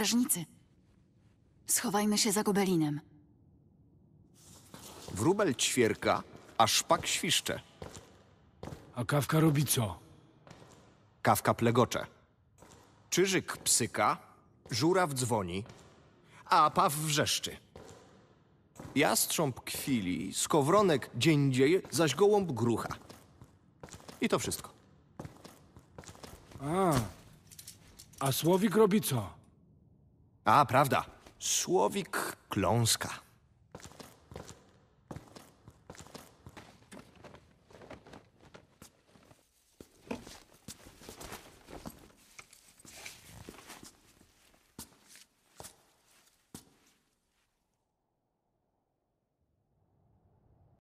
strażnicy. Schowajmy się za gobelinem. Wróbel ćwierka, a szpak świszcze. A kawka robi co? Kawka plegocze. Czyżyk psyka, żuraw dzwoni, a paw wrzeszczy. Jastrząb kwili, skowronek dzień dzieje, zaś gołąb grucha. I to wszystko. A, a słowik robi co? A, prawda. Słowik Kląska.